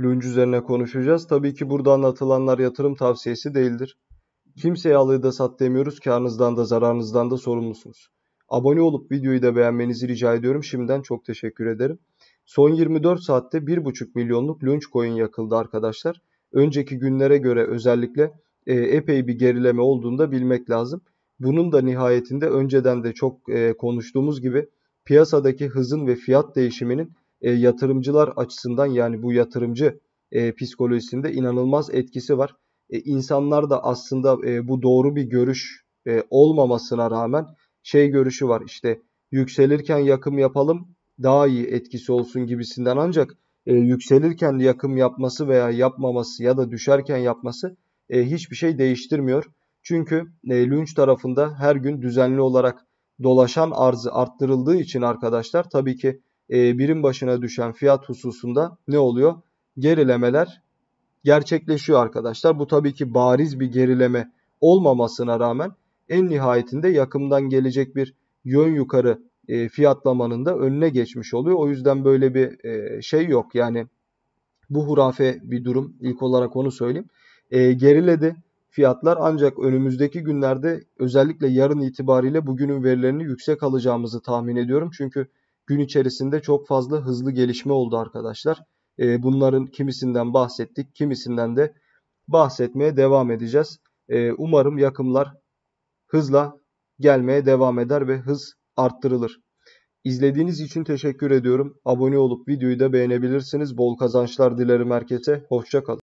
lunch üzerine konuşacağız. Tabii ki burada anlatılanlar yatırım tavsiyesi değildir. Kimseye alıya da sat demiyoruz. Karnınızdan da zararınızdan da sorumlusunuz. Abone olup videoyu da beğenmenizi rica ediyorum. Şimdiden çok teşekkür ederim. Son 24 saatte 1,5 milyonluk lunch coin yakıldı arkadaşlar. Önceki günlere göre özellikle e, epey bir gerileme olduğunu da bilmek lazım. Bunun da nihayetinde önceden de çok e, konuştuğumuz gibi piyasadaki hızın ve fiyat değişiminin e, yatırımcılar açısından yani bu yatırımcı e, psikolojisinde inanılmaz etkisi var. E, insanlar da aslında e, bu doğru bir görüş e, olmamasına rağmen şey görüşü var işte yükselirken yakım yapalım daha iyi etkisi olsun gibisinden ancak e, yükselirken yakım yapması veya yapmaması ya da düşerken yapması e, hiçbir şey değiştirmiyor. Çünkü e, Lynch tarafında her gün düzenli olarak dolaşan arzı arttırıldığı için arkadaşlar tabii ki e, birim başına düşen fiyat hususunda ne oluyor? Gerilemeler gerçekleşiyor arkadaşlar. Bu tabii ki bariz bir gerileme olmamasına rağmen en nihayetinde yakımdan gelecek bir yön yukarı e, fiyatlamanın da önüne geçmiş oluyor. O yüzden böyle bir e, şey yok. Yani bu hurafe bir durum. İlk olarak onu söyleyeyim. E, geriledi fiyatlar ancak önümüzdeki günlerde özellikle yarın itibariyle bugünün verilerini yüksek alacağımızı tahmin ediyorum. Çünkü gün içerisinde çok fazla hızlı gelişme oldu arkadaşlar. Ee, bunların kimisinden bahsettik, kimisinden de bahsetmeye devam edeceğiz. Ee, umarım yakımlar hızla gelmeye devam eder ve hız arttırılır. İzlediğiniz için teşekkür ediyorum. Abone olup videoyu da beğenebilirsiniz. Bol kazançlar dilerim herkese. Hoşçakalın.